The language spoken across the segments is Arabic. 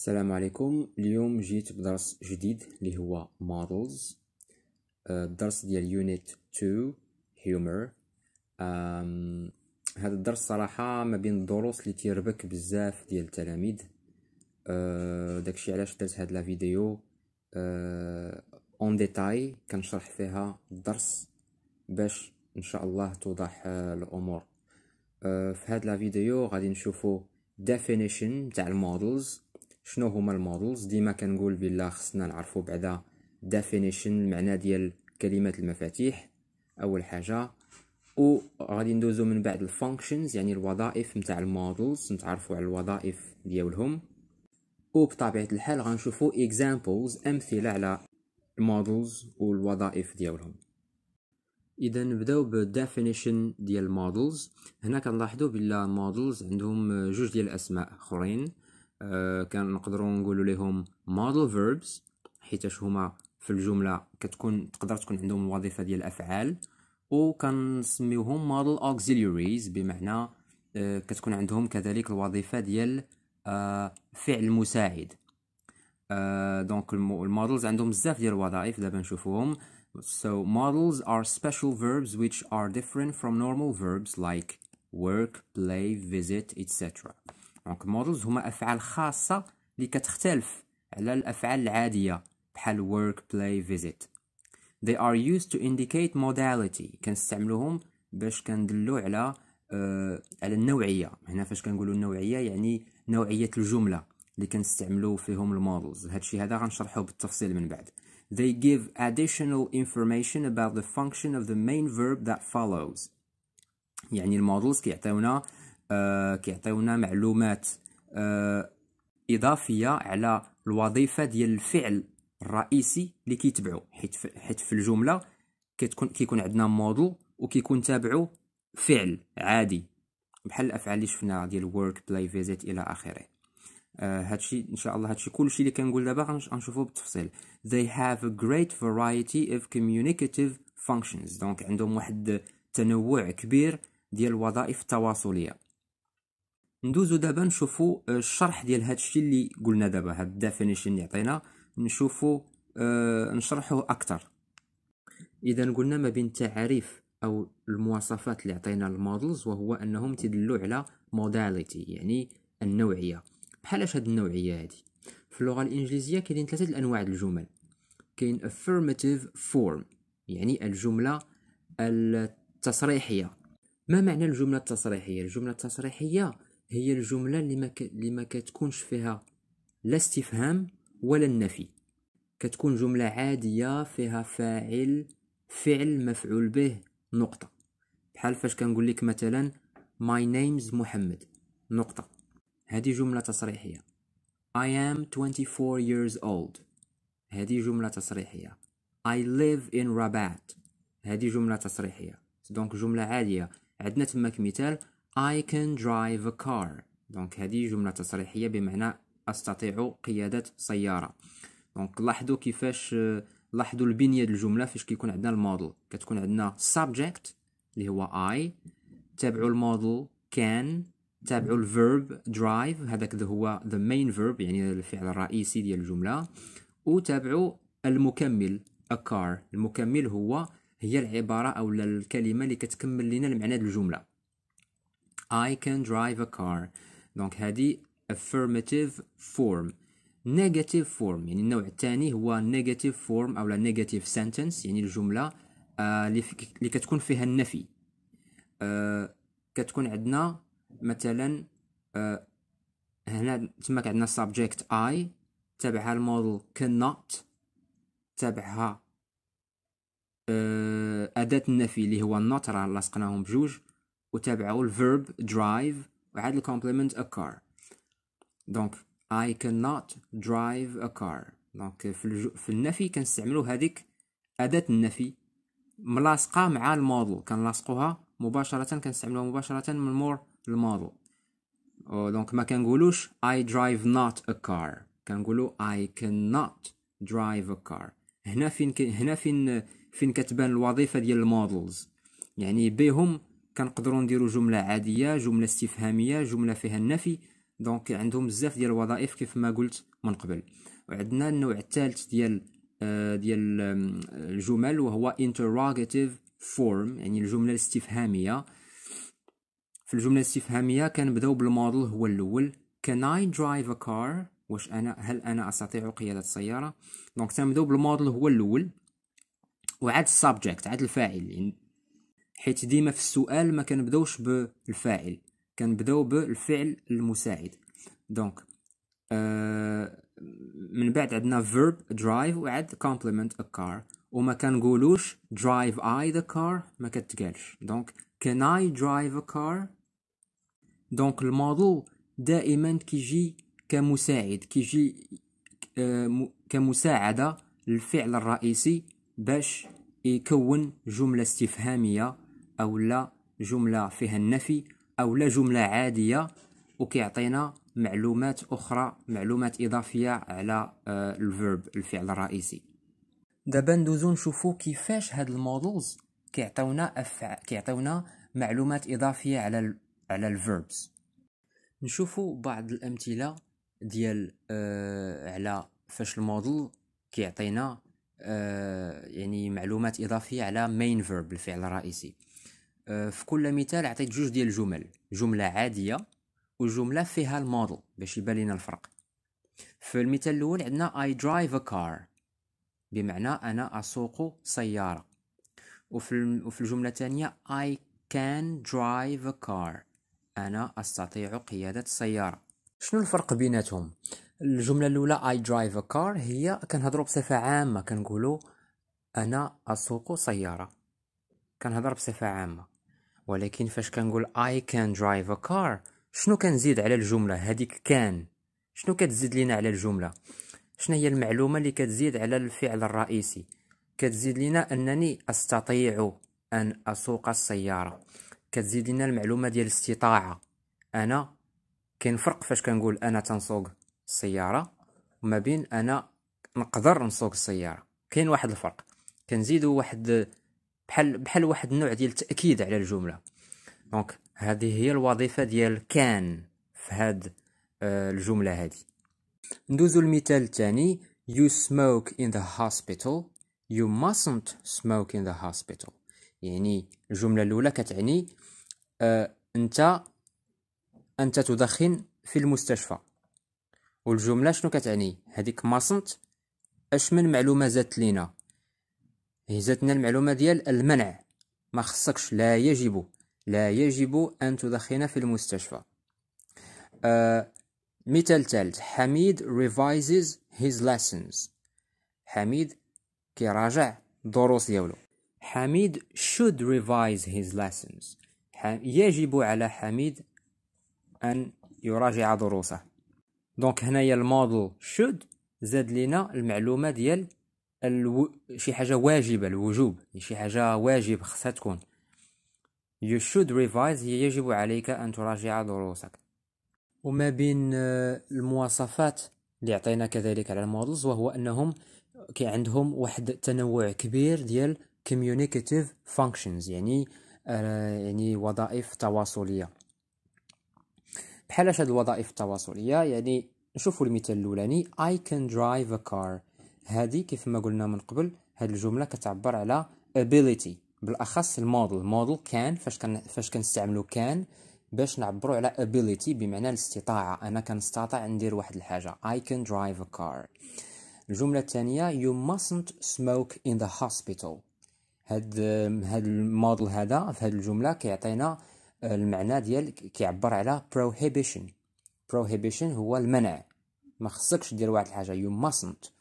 السلام عليكم اليوم جيت بدرس جديد اللي هو models آه، الدرس ديال unit 2 humor هذا الدرس صراحة ما بين الدروس اللي تيربك بزاف ديال التلاميذ آه، داكشي علاش درت هاد لا فيديو اون آه، ديتاي كنشرح فيها الدرس باش ان شاء الله توضح الامور في هاد لا فيديو غادي نشوفو definition تاع المودلز شنو هما المودلز ديما كنقول بلا خصنا نعرفو بعدا ديفينيشن المعنى ديال كلمات المفاتيح اول حاجه و غادي ندوزو من بعد الفانكشنز يعني الوظائف نتاع المودلز نتعرفو على الوظائف ديالهم بطبيعه الحال غنشوفو اكزامبلز امثله على المودلز والوظائف ديالهم اذا نبداو بالديفينيشن ديال المودلز هنا كنلاحظوا بلا مودلز عندهم جوج ديال الاسماء اخرين آه، كان نقدروا نقولوا لهم model verbs حيتاش هما في الجمله كتكون تقدر تكون عندهم الوظيفه ديال الافعال وكنسميوهم model auxiliaries بمعنى آه، كتكون عندهم كذلك الوظيفه ديال آه، فعل مساعد دونك المودلز عندهم بزاف ديال الوظائف دابا نشوفوهم So models are special verbs which are different from normal verbs like work, play, visit, etc. دونك مودلز هما افعال خاصه اللي كتختلف على الافعال العاديه بحال work play visit they are used to indicate modality كنستعملوهم باش كندلو على آه على النوعيه هنا فاش كنقولوا النوعيه يعني نوعيه الجمله اللي كنستعملو فيهم المودلز هادشي هذا غنشرحوه بالتفصيل من بعد they give additional information about the function of the main verb that follows يعني المودلز كيعطيونا آه، كيعطيونا معلومات آه، اضافيه على الوظيفه ديال الفعل الرئيسي اللي كيتبعو حيت حيت في الجمله كتكون كيكون عندنا موديل وكيكون تابعو فعل عادي بحال الافعال اللي شفناها ديال ورك بلاي فيزيت الى اخره آه هادشي ان شاء الله هادشي كلشي اللي كنقول دابا غنشوفوه بالتفصيل they have a great variety of communicative functions دونك عندهم واحد تنوع كبير ديال الوظائف التواصليه ندوزو دابا نشوفو آه، الشرح ديال هادشي اللي قلنا دابا هاد الديفينيشن اللي عطينا نشوفو أه نشرحوه اكثر اذا قلنا ما بين التعاريف او المواصفات اللي عطينا المودلز وهو انهم تدلوا على موداليتي يعني النوعيه بحالاش هاد النوعيه هادي في اللغه الانجليزيه كاينين ثلاثه الانواع الجمل كاين affirmative form يعني الجمله التصريحيه ما معنى الجمله التصريحيه الجمله التصريحيه هي الجملة اللي ما, ك... اللي ما كتكونش فيها لا استفهام ولا النفي كتكون جملة عادية فيها فاعل فعل مفعول به نقطة بحال فاش كنقول لك مثلا my name's محمد نقطة هذه جملة تصريحية I am 24 years old هذه جملة تصريحية I live in Rabat هذه جملة تصريحية دونك جملة عادية عندنا تماك مثال I can drive a car دونك هذه جملة تصريحية بمعنى أستطيع قيادة سيارة دونك لاحظوا كيفاش لاحظوا البنية الجملة فاش كيكون عندنا الموديل كتكون عندنا subject اللي هو I تابعوا الموديل can تابعوا الفيرب drive هذاك هو the main verb يعني الفعل الرئيسي ديال الجملة وتابعوا المكمل a car المكمل هو هي العبارة أو الكلمة اللي كتكمل لنا المعنى ديال الجملة I can drive a car دونك هذه affirmative form negative form يعني النوع الثاني هو negative form أو لا negative sentence يعني الجملة آه، اللي كتكون فيها النفي آه كتكون عندنا مثلا آه هنا تماك عندنا subject I تبعها الموديل cannot تبعها آه، أداة النفي اللي هو not راه لاصقناهم بجوج وتابعوا الفيرب drive وعاد الكومبلمنت a car دونك I cannot drive a car دونك في, في النفي كنستعملوا هذيك أداة النفي ملاصقة مع الموديل كنلاصقوها مباشرة كنستعملوها مباشرة من مور الموديل دونك ما كنقولوش I drive not a car كنقولوا I cannot drive a car هنا فين ك... هنا فين فين كتبان الوظيفة ديال المودلز يعني بهم كنقدروا نديروا جمله عاديه جمله استفهاميه جمله فيها النفي دونك عندهم بزاف ديال الوظائف كيف ما قلت من قبل وعندنا النوع الثالث ديال آه، ديال آه، الجمل وهو interrogative form يعني الجمله الاستفهاميه في الجمله الاستفهاميه كنبداو بالموديل هو الاول can I drive a car واش انا هل انا استطيع قياده السياره دونك تنبداو بالموديل هو الاول وعاد السبجكت عاد الفاعل يعني حيت ديما في السؤال ما كنبداوش بالفاعل كنبداو بالفعل المساعد دونك آه euh, من بعد عندنا verb drive وعاد complement a car وما كنقولوش drive I the car ما كتقالش دونك can I drive a car دونك الماضو دائما كيجي كمساعد كيجي آه، كمساعدة للفعل الرئيسي باش يكون جملة استفهامية أو لا جملة فيها النفي أو لا جملة عادية وكيعطينا معلومات أخرى معلومات إضافية على آه، الفيرب الفعل الرئيسي دابا ندوزو نشوفو كيفاش هاد المودلز كيعطيونا أفع... كيعطيونا معلومات إضافية على ال... على الفيربس نشوفو بعض الأمثلة ديال آه على فاش المودل كيعطينا آه يعني معلومات إضافية على مين فيرب الفعل الرئيسي آه، في كل مثال عطيت جوج ديال الجمل جمله عاديه وجمله فيها الموديل باش يبان لنا الفرق في المثال الاول عندنا I drive a car بمعنى انا اسوق سياره وفي الجمله الثانيه I can drive a car انا استطيع قياده سياره شنو الفرق بيناتهم الجمله الاولى I drive a car هي كنهضروا بصفه عامه كنقولوا انا اسوق سياره كنهضر بصفه عامه ولكن فاش كنقول I can drive a car شنو كنزيد على الجملة هذيك كان شنو كتزيد لينا على الجملة شنو هي المعلومة اللي كتزيد على الفعل الرئيسي كتزيد لينا أنني أستطيع أن أسوق السيارة كتزيد لينا المعلومة ديال الاستطاعة أنا كاين فرق فاش كنقول أنا تنسوق السيارة وما بين أنا نقدر نسوق السيارة كاين واحد الفرق كنزيدو واحد بحال بحال واحد النوع ديال التاكيد على الجمله دونك هذه هي الوظيفه ديال كان في هاد آه، الجمله هذه ندوزو المثال الثاني you smoke in the hospital you mustn't smoke in the hospital يعني الجمله الاولى كتعني آه، انت انت تدخن في المستشفى والجمله شنو كتعني هذيك mustn't اش من معلومه زادت لينا هزتنا إيه، المعلومة ديال المنع ما خصكش لا يجب لا يجب أن تدخن في المستشفى آه مثال ثالث حميد revises his lessons حميد كيراجع الدروس ديالو حميد should revise his lessons يجب على حميد أن يراجع دروسه دونك هنايا الموديل should زاد لينا المعلومة ديال الو... شي حاجه واجبه الوجوب شي حاجه واجب خصها تكون you should revise هي يجب عليك ان تراجع دروسك وما بين آه، المواصفات اللي عطينا كذلك على المودلز وهو انهم كي عندهم واحد تنوع كبير ديال communicative functions يعني آه، يعني وظائف تواصليه بحال هاد الوظائف التواصليه يعني نشوفوا المثال الاولاني I can drive a car هذه كيف ما قلنا من قبل هذه الجمله كتعبر على ability بالاخص الموديل الموديل كان فاش كان فاش كنستعملو كان باش نعبروا على ability بمعنى الاستطاعه انا كنستطع ندير واحد الحاجه I can drive a car الجمله الثانيه you mustn't smoke in the hospital هاد هاد الموديل هذا في هاد الجمله كيعطينا المعنى ديال كيعبر على prohibition prohibition هو المنع ما خصكش دير واحد الحاجه you mustn't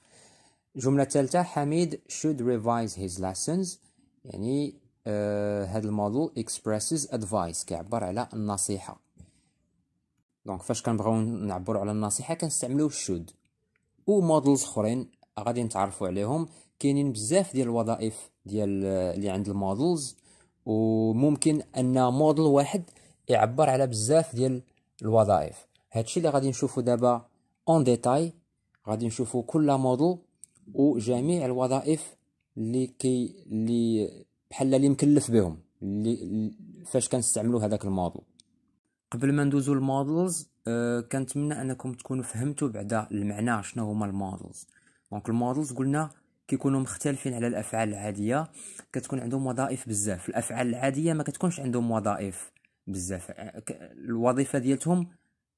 الجملة الثالثة حميد should revise his lessons يعني آه، هذا الموضوع expresses advice كيعبر على النصيحة دونك فاش كنبغيو نعبروا على النصيحة كنستعملو should و models اخرين غادي نتعرفوا عليهم كاينين بزاف ديال الوظائف ديال آه، اللي عند المودلز وممكن ان موديل واحد يعبر على بزاف ديال الوظائف هادشي اللي غادي نشوفو دابا اون ديتاي غادي نشوفو كل موديل وجميع الوظائف اللي كي اللي بحال اللي مكلف بهم اللي فاش كنستعملوا هذاك الموديل قبل ما ندوزو للمودلز أه كنتمنى انكم تكونوا فهمتوا بعدا المعنى شنو هما المودلز دونك المودلز قلنا كيكونوا مختلفين على الافعال العاديه كتكون عندهم وظائف بزاف الافعال العاديه ما كتكونش عندهم وظائف بزاف آه، الوظيفه ديالتهم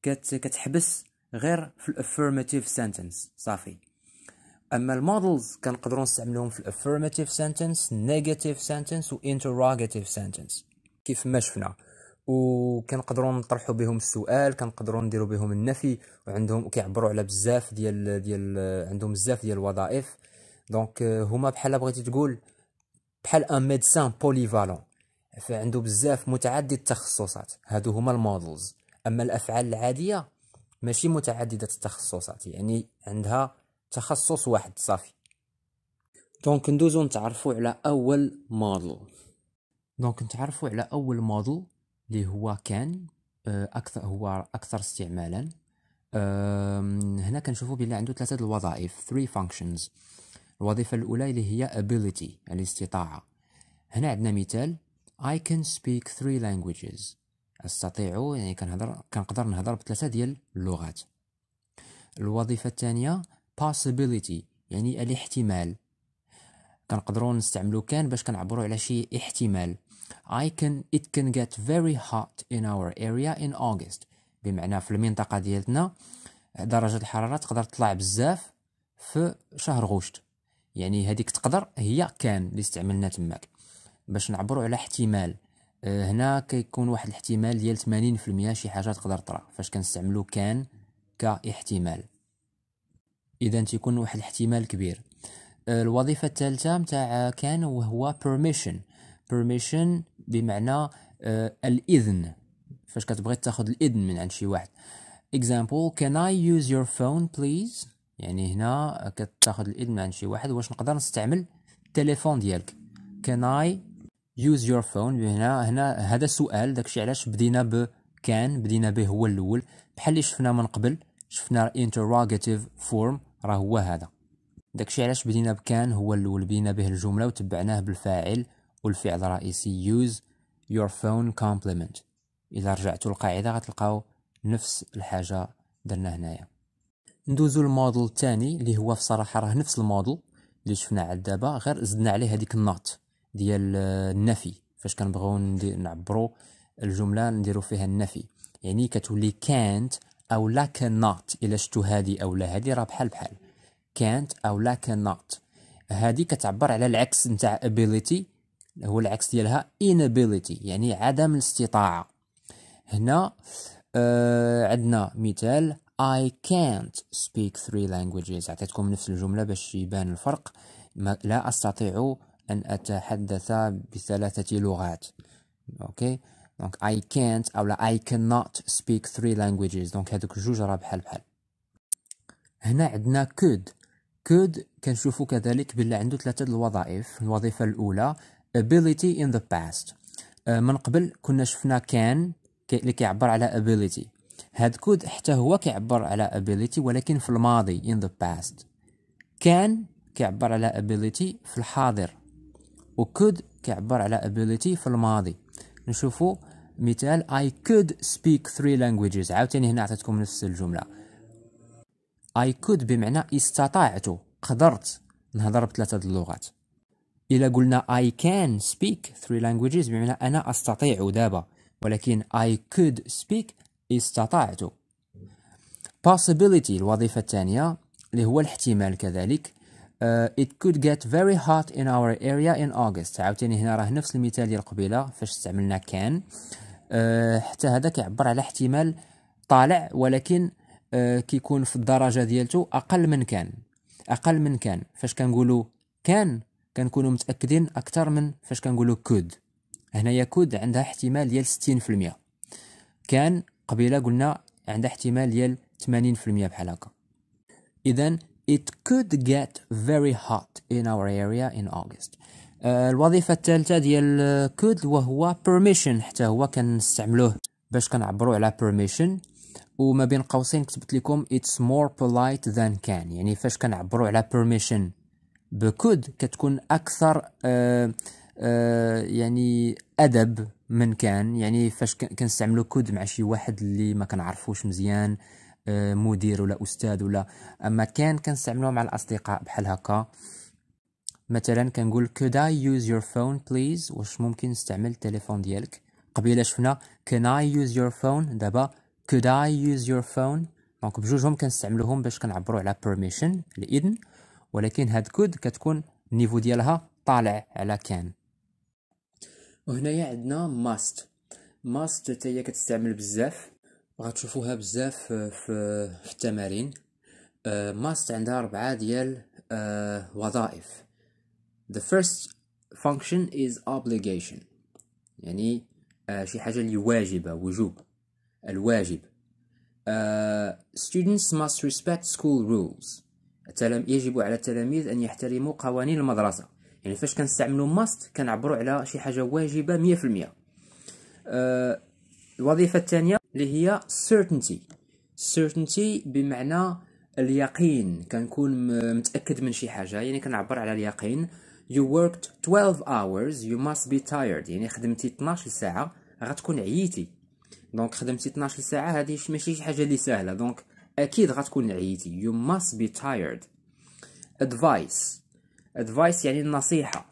كت كتحبس غير في الافيرماتيف سنتنس صافي اما المودلز كنقدروا نستعملوهم في الافيرماتيف سنتنس نيجاتيف سنتنس وانتروغاتيف سنتنس كيف ما شفنا وكنقدروا نطرحوا بهم السؤال كنقدروا نديروا بهم النفي وعندهم كيعبروا على بزاف ديال ديال عندهم بزاف ديال الوظائف دونك آه، هما بحال بغيتي تقول بحال ان ميدسان بوليفالون فعنده بزاف متعدد التخصصات هادو هما المودلز اما الافعال العاديه ماشي متعدده التخصصات يعني عندها تخصص واحد صافي دونك ندوزو نتعرفو على اول موديل دونك نتعرفو على اول موديل اللي هو كان آه، اكثر هو اكثر استعمالا آه، هنا كنشوفو بلي عنده ثلاثه الوظائف 3 فانكشنز الوظيفه الاولى اللي هي ability الاستطاعه هنا عندنا مثال I can speak three languages استطيع يعني كنهضر كنقدر نهضر بثلاثه ديال اللغات الوظيفه الثانيه possibility يعني الاحتمال كنقدروا نستعملو كان باش كنعبروا على شي احتمال I can it can get very hot in our area in August بمعنى في المنطقة ديالتنا درجة الحرارة تقدر تطلع بزاف في شهر غشت يعني هذيك تقدر هي كان اللي استعملنا تماك باش نعبروا على احتمال آه، هنا كيكون واحد الاحتمال ديال 80% شي حاجه تقدر طرا فاش كنستعملو كان كاحتمال اذا تيكون واحد الاحتمال كبير آه، الوظيفه الثالثه نتاع كان وهو بيرميشن بيرميشن بمعنى آه، الاذن فاش كتبغي تاخذ الاذن من عند شي واحد اكزامبل كان اي يوز يور فون بليز يعني هنا كتاخذ الاذن من عند شي واحد واش نقدر نستعمل التليفون ديالك كان اي يوز يور فون هنا هنا هذا سؤال داكشي علاش بدينا ب كان بدينا به هو الاول بحال اللي شفنا من قبل شفنا interrogative form راه هو هذا داكشي علاش بدينا بكان هو الاول بينا به الجمله وتبعناه بالفاعل والفعل الرئيسي use your phone كومبليمنت اذا رجعتوا القاعده غتلقاو نفس الحاجه درنا هنايا ندوزو الموديل الثاني اللي هو في صراحه راه نفس الموديل اللي شفنا عاد دابا غير زدنا عليه هذيك النوت ديال النفي فاش كنبغيو نعبرو الجمله نديرو فيها النفي يعني كتولي كانت أو لا نوت إلا شتو هادي أو لا هادي راه بحال بحال كانت أو لا نوت هادي كتعبر على العكس نتاع ability هو العكس ديالها inability يعني عدم الاستطاعة هنا آه عندنا مثال I can't speak three languages عطيتكم نفس الجملة باش يبان الفرق ما لا أستطيع أن أتحدث بثلاثة لغات أوكي دونك I can't أو la I cannot speak three languages دونك هذوك الجوج راه بحال بحال هنا عندنا could could كنشوفو كذلك باللي عنده ثلاثة الوظائف الوظيفة الأولى ability in the past آه، من قبل كنا شفنا كان اللي كيعبر على ability هاد كود حتى هو كيعبر على ability ولكن في الماضي in the past كان كيعبر على ability في الحاضر و could كيعبر على ability في الماضي نشوفو مثال I could speak three languages عاوتاني هنا عطيتكم نفس الجملة I could بمعنى استطعت قدرت نهضر بثلاثة اللغات إلا قلنا I can speak three languages بمعنى أنا أستطيع دابا ولكن I could speak استطعت possibility الوظيفة الثانية اللي هو الاحتمال كذلك Uh, it could get very hot in our area in August عاوتاني هنا راه نفس المثال ديال قبيله فاش استعملنا كان uh, حتى هذا كيعبر على احتمال طالع ولكن uh, كيكون في الدرجه ديالته اقل من كان اقل من كان فاش كنقولوا كان كنكونوا متاكدين اكثر من فاش كنقولوا كود هنايا كود عندها احتمال ديال 60% كان قبيله قلنا عندها احتمال ديال 80% بحال هكا اذا It could get very hot in our area in August. آه، الوظيفة الثالثة ديال could وهو permission حتى هو كنستعملوه باش كنعبروا على permission وما بين قوسين كتبت لكم it's more polite than can يعني فاش كنعبروا على permission بكود كتكون اكثر آآ آه، آآ آه، يعني ادب من كان يعني فاش كنستعملو كود مع شي واحد اللي ما كنعرفوش مزيان آه، مدير ولا استاذ ولا اما كان كنستعملوها مع الاصدقاء بحال هكا مثلا كنقول could I use your phone please واش ممكن نستعمل التليفون ديالك قبيله شفنا can I use your phone دابا could I use your phone دونك بجوجهم كنستعملوهم باش كنعبروا على permission الاذن ولكن هاد كود كتكون النيفو ديالها طالع على كان وهنايا عندنا ماست ماست حتى هي كتستعمل بزاف غتشوفوها بزاف في, في التمارين آه، ماست عندها أربعة ديال آه، وظائف the first function is obligation يعني آه، شي حاجة اللي واجبة وجوب الواجب Uh, students must respect school rules التلم... يجب على التلاميذ ان يحترموا قوانين المدرسه يعني فاش كنستعملوا must كنعبروا على شي حاجه واجبه 100% المية الوظيفه الثانيه اللي هي certainty certainty بمعنى اليقين كنكون متاكد من شي حاجه يعني كنعبر على اليقين you worked 12 hours you must be tired يعني خدمتي 12 ساعه غتكون عييتي دونك خدمتي 12 ساعه هذه ماشي شي حاجه اللي سهله دونك اكيد غتكون عييتي you must be tired advice advice يعني النصيحه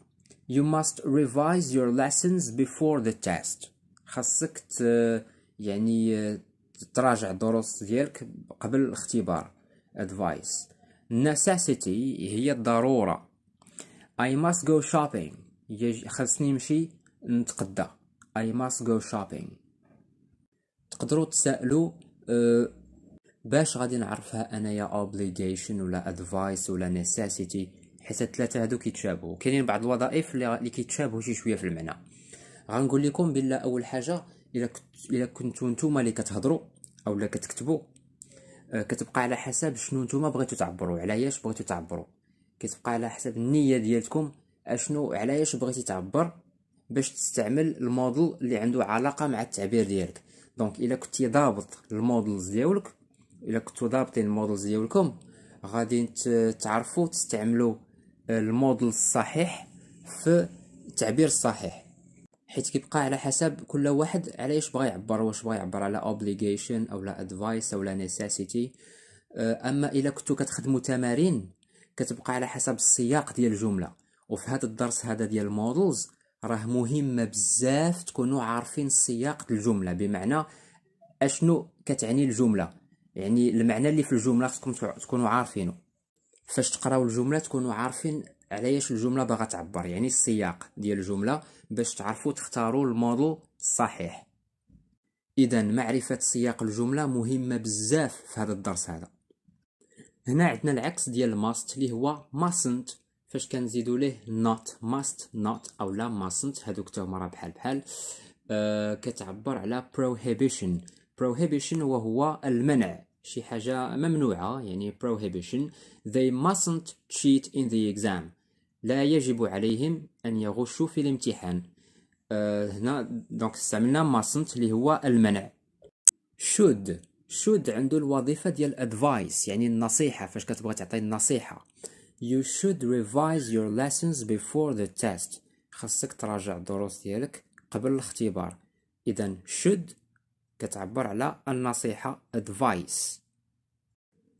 you must revise your lessons before the test خاصك يعني آه، تراجع الدروس ديالك قبل الاختبار ادفايس necessity هي الضرورة I must go shopping خاصني خلصني نمشي نتقدى I must go shopping تقدروا تسألوا أه باش غادي نعرفها انايا obligation ولا advice ولا necessity حيت الثلاثه هادو كيتشابهوا كاينين بعض الوظائف اللي كيتشابهوا شي شويه في المعنى غنقول لكم بلا اول حاجه الا كنتو نتوما اللي كتهضروا او لا كتكتبوا آه، كتبقى على حسب شنو نتوما بغيتو تعبروا علاش بغيتو تعبروا كتبقى على حسب النيه ديالكم اشنو علاش بغيتي تعبر باش تستعمل الموديل اللي عنده علاقه مع التعبير ديالك دونك الا كنتي ضابط المودلز ديالك الا كنتو ضابطين المودلز ديالكم غادي تعرفوا تستعملوا آه، الموديل الصحيح في التعبير الصحيح حيت كيبقى على حسب كل واحد على ايش بغى يعبر واش بغى يعبر على obligation اولا advice لا necessity آه، اما الا كنتو كتخدموا تمارين كتبقى على حسب السياق ديال الجمله وفي هذا الدرس هذا ديال المودلز راه مهمه بزاف تكونوا عارفين السياق ديال الجمله بمعنى اشنو كتعني الجمله يعني المعنى اللي في الجمله خصكم تكونوا عارفينه فاش تقراو الجمله تكونوا عارفين علاش الجمله باغا تعبر يعني السياق ديال الجمله باش تعرفوا تختاروا الموضوع الصحيح اذا معرفه سياق الجمله مهمه بزاف في هذا الدرس هذا هنا عندنا العكس ديال ماست اللي هو ماسنت فاش كنزيدو ليه نوت ماست نوت او لا ماسنت هذوك حتى هما راه بحال بحال آه كتعبر على prohibition prohibition وهو المنع شي حاجه ممنوعه يعني prohibition they mustn't cheat in the exam لا يجب عليهم أن يغشوا في الامتحان أه هنا دونك استعملنا ماسنت اللي هو المنع شود شود عنده الوظيفة ديال advice يعني النصيحة فاش كتبغى تعطي النصيحة you should revise your lessons before the test خاصك تراجع الدروس ديالك قبل الاختبار اذا should كتعبر على النصيحة advice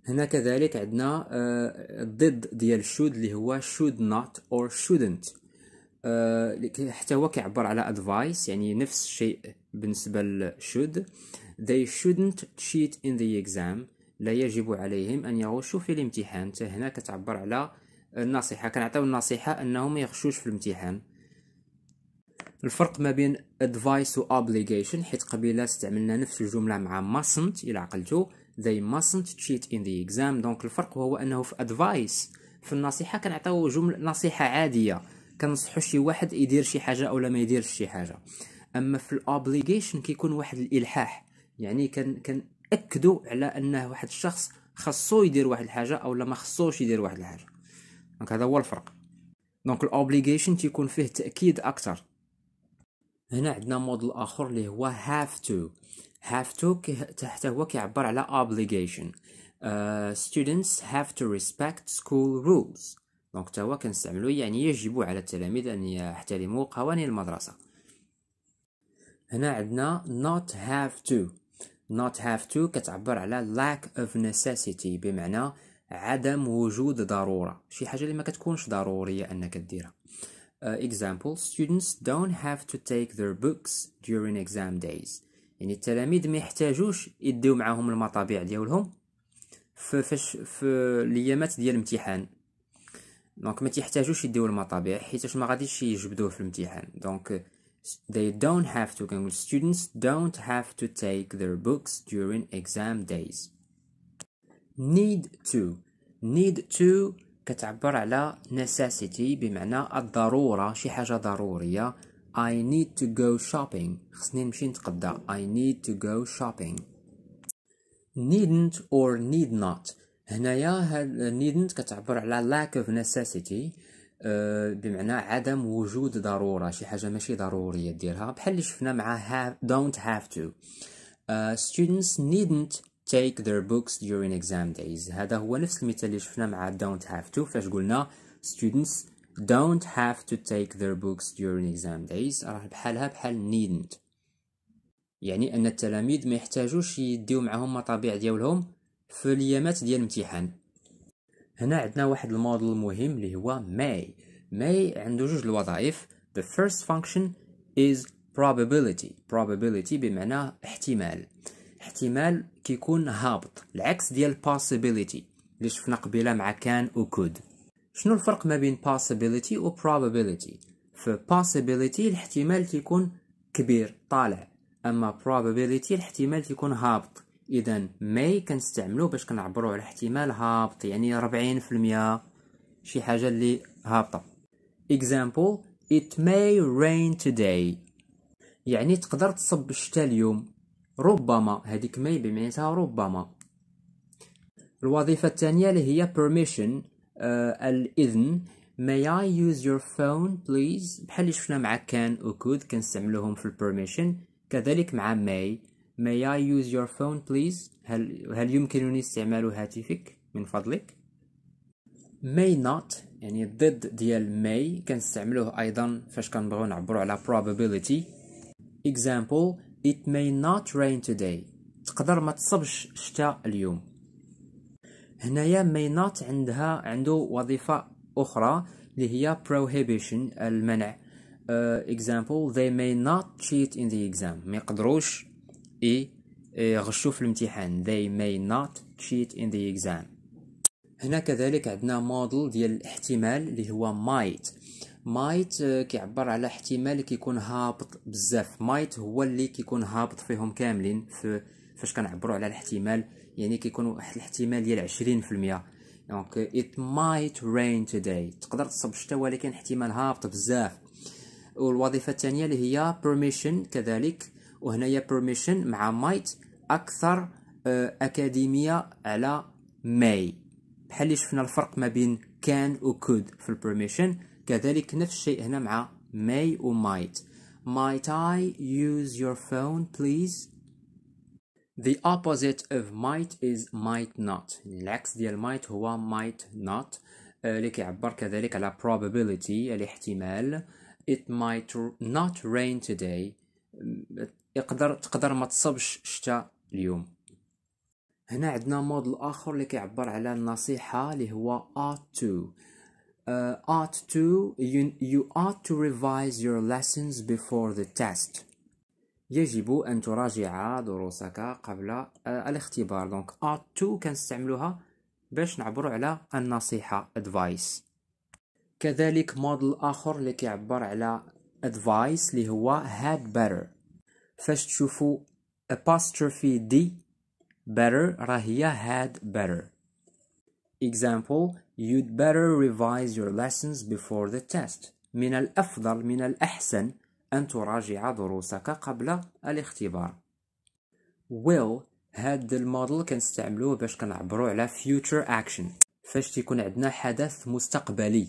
هنا كذلك عندنا آه، ضد ديال should اللي هو should not or shouldn't آه، حتى هو كيعبر على advice يعني نفس الشيء بالنسبة ل should they shouldn't cheat in the exam لا يجب عليهم أن يغشوا في الامتحان هنا كتعبر على النصيحة كنعطيو النصيحة أنهم يغشوش في الامتحان الفرق ما بين advice و obligation حيت قبيله استعملنا نفس الجملة مع mustn't إلى عقلتو they mustn't cheat in the exam دونك الفرق هو انه في ادفايس في النصيحه كنعطيو جمل نصيحه عاديه كنصحوا شي واحد يدير شي حاجه اولا ما يديرش شي حاجه اما في الاوبليغيشن كيكون واحد الالحاح يعني كن كنأكدوا على انه واحد الشخص خاصو يدير واحد الحاجه اولا ما خصوش يدير واحد الحاجه دونك هذا هو الفرق دونك الاوبليغيشن تيكون فيه تاكيد اكثر هنا عندنا موديل اخر اللي هو هاف تو هاف تو تحت هو كيعبر على obligation uh, students have to respect school rules دونك تا هو كنستعملو يعني يجب على التلاميذ ان يحترموا قوانين المدرسه هنا عندنا not have to not have to كتعبر على lack of necessity بمعنى عدم وجود ضروره شي حاجه اللي ما كتكونش ضروريه انك ديرها uh, example, students don't have to take their books during exam days. يعني التلاميذ ما يحتاجوش يديو معاهم المطابع ديالهم في فاش في الايامات ديال الامتحان دونك ما تيحتاجوش يديو المطابع حيتاش ما غاديش يجبدوه في الامتحان دونك they don't have to كنقول students don't have to take their books during exam days need to need to كتعبر على necessity بمعنى الضرورة شي حاجة ضرورية I need to go shopping خصني نمشي نتقدى I need to go shopping needn't or need not هنايا هاد needn't كتعبر على lack of necessity آه، بمعنى عدم وجود ضرورة شي حاجة ماشي ضرورية ديرها بحال اللي شفنا مع have don't have to uh, students needn't take their books during exam days هذا هو نفس المثال اللي شفنا مع don't have to فاش قلنا students don't have to take their books during exam days راه بحالها بحال needn't يعني ان التلاميذ ما يحتاجوش يديو معهم مطابع ديالهم في اليامات ديال الامتحان هنا عندنا واحد الموديل مهم اللي هو may may عنده جوج الوظائف the first function is probability probability بمعنى احتمال الاحتمال كيكون هابط العكس ديال possibility اللي شفنا قبيله مع كان و could شنو الفرق ما بين possibility و probability في possibility الاحتمال كيكون كبير طالع اما probability الاحتمال كيكون هابط اذا may كنستعملوه باش كنعبروا على احتمال هابط يعني 40% شي حاجه اللي هابطه example it may rain today يعني تقدر تصب الشتاء اليوم ربما هذيك ماي بمعناتها ربما الوظيفة الثانية اللي هي permission uh, الإذن may I use your phone please بحال اللي شفنا مع كان وكود كنستعملوهم في البرميشن كذلك مع ماي may I use your phone please هل, هل يمكنني استعمال هاتفك من فضلك may not يعني ضد ديال may كنستعملوه أيضا فاش كنبغيو نعبروا على probability example It may not rain today. تقدر ما تصبش شتاء اليوم هنايا may not عندها عنده وظيفة أخرى اللي هي prohibition المنع uh, example they may not cheat in the exam ما يقدروش غشوا في الامتحان they may not cheat in the exam هنا كذلك عندنا model ديال الاحتمال اللي هو might مايت uh, كيعبر على احتمال كيكون هابط بزاف مايت هو اللي كيكون هابط فيهم كاملين في فاش كنعبروا على الاحتمال يعني كيكون واحد الاحتمال ديال 20% دونك ات مايت رين توداي تقدر تصب الشتاء ولكن احتمال هابط بزاف والوظيفه الثانيه اللي هي بيرميشن كذلك وهنايا بيرميشن مع مايت اكثر آه، اكاديميه على ماي بحال اللي شفنا الفرق ما بين كان وكود في البرميشن كذلك نفس الشيء هنا مع may و might might I use your phone please the opposite of might is might not يعني العكس ديال might هو might not اللي آه، كيعبر كذلك على probability الاحتمال it might not rain today يقدر تقدر ما تصبش شتاء اليوم هنا عندنا موديل اخر اللي كيعبر على النصيحه اللي هو ought to uh, ought to you, you ought to revise your lessons before the test يجب أن تراجع دروسك قبل الاختبار دونك ought to كنستعملوها باش نعبر على النصيحة advice كذلك موديل آخر اللي كيعبر على advice اللي هو had better فاش تشوفوا apostrophe d better راهي had better Example, you'd better revise your lessons before the test. من الأفضل من الأحسن أن تراجع دروسك قبل الاختبار. will هاد الموديل كنستعملوه باش كنعبرو على future action فاش تيكون عندنا حدث مستقبلي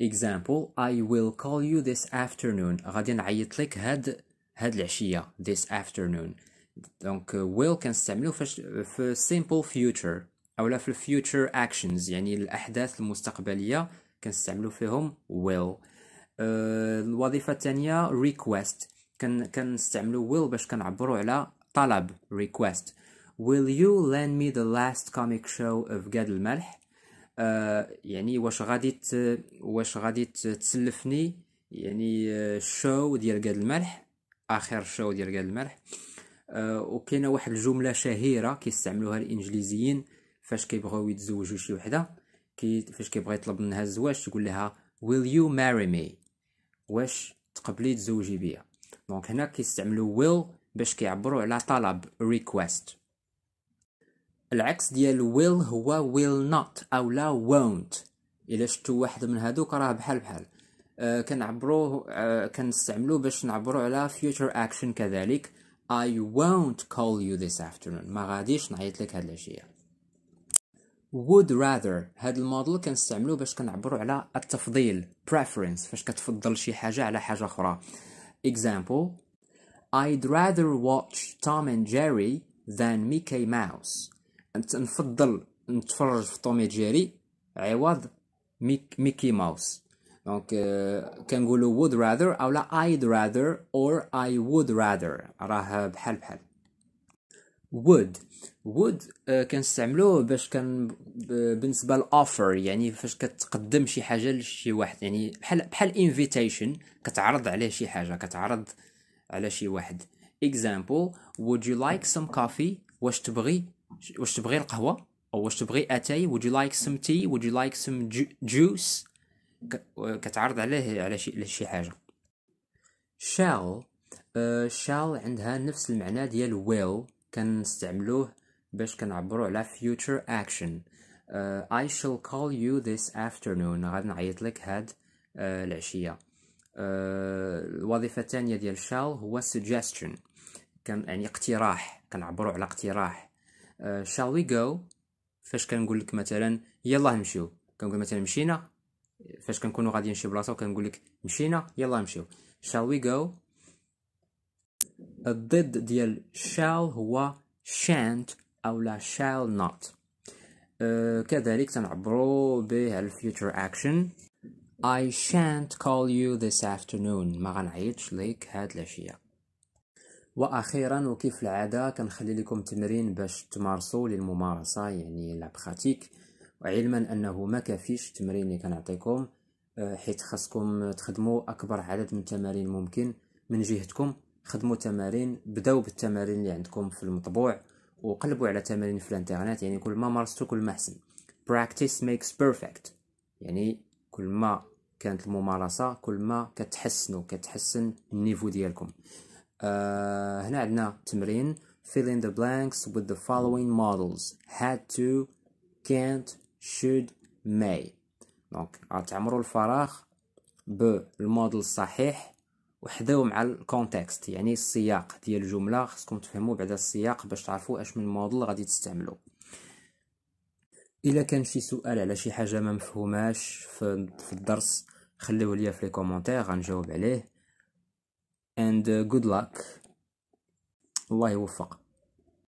example I will call you this afternoon غادي نعيط لك هاد هاد العشية this afternoon دونك will كنستعملوه فاش في simple future اولا في الفيوتشر اكشنز يعني الاحداث المستقبليه كنستعملوا فيهم will آه، الوظيفه الثانيه request كنستعملوا كنستعملو will باش كنعبروا على طلب request will you lend me the last comic show of قاد الملح آه، يعني واش غادي واش غادي تسلفني يعني الشو آه، ديال قاد الملح اخر شو ديال قاد الملح أه وكاينه واحد الجمله شهيره كيستعملوها الانجليزيين فاش كيبغيو يتزوجوا شي وحده كي فاش كيبغي يطلب منها الزواج تقول لها will you marry me واش تقبلي تزوجي بيا دونك هنا كيستعملوا will باش كيعبروا على طلب request العكس ديال will هو will not او لا won't الا شفتوا واحد من هادوك راه بحال بحال آه كنعبروه آه باش نعبروا على future action كذلك I won't call you this afternoon ما غاديش نعيط لك هاد العشيه would rather هاد الموديل كنستعملو باش كنعبرو على التفضيل preference فاش كتفضل شي حاجه على حاجه اخرى example I'd rather watch Tom and Jerry than Mickey Mouse أنت نفضل نتفرج في تومي جيري عوض ميك ميكي ماوس دونك كنقولو would rather او لا I'd rather or I would rather راه بحال بحال would would آه، كنستعملوه باش كان بالنسبه للاوفر يعني فاش كتقدم شي حاجه لشي واحد يعني بحال بحال انفيتيشن كتعرض عليه شي حاجه كتعرض على شي واحد example would you like some coffee واش تبغي واش تبغي القهوه او واش تبغي اتاي would you like some tea would you like some juice آه، كتعرض عليه على شي على شي حاجه shall uh, shall عندها نفس المعنى ديال will كنستعملوه باش كنعبرو على future action uh, I shall call you this afternoon نعيط لك هاد uh, العشية uh, الوظيفة الثانية ديال shall هو suggestion كان يعني اقتراح كنعبرو على اقتراح uh, shall we go فاش كنقول لك مثلا يلا نمشيو كنقول مثلا مشينا فاش كنكونوا غاديين نمشي بلاصه وكنقول لك مشينا يلا نمشيو shall we go الضد ديال shall هو shan't أو لا shall not أه، كذلك تنعبرو به على future action I shan't call you this afternoon ما غنعيطش ليك هاد العشية واخيرا وكيف العاده كنخلي لكم تمرين باش تمارسوا للممارسه يعني لا براتيك وعلما انه ما كافيش التمرين اللي كنعطيكم أه، حيت خاصكم تخدموا اكبر عدد من التمارين ممكن من جهتكم خدموا تمارين بداو بالتمارين اللي عندكم في المطبوع وقلبوا على تمارين في الانترنت يعني كل ما مارستو كل ما احسن practice makes perfect يعني كل ما كانت الممارسه كل ما كتحسنوا كتحسن النيفو ديالكم آه هنا عندنا تمرين fill in the blanks with the following models had to can't should may دونك غتعمروا الفراغ بالموديل الصحيح وحداو مع الكونتكست يعني السياق ديال الجمله خصكم تفهموا بعدا السياق باش تعرفوا اش من موديل غادي تستعملوا الا كان شي سؤال على شي حاجه ما مفهوماش في الدرس خليوه ليا في لي كومونتير غنجاوب عليه and uh, good luck الله يوفق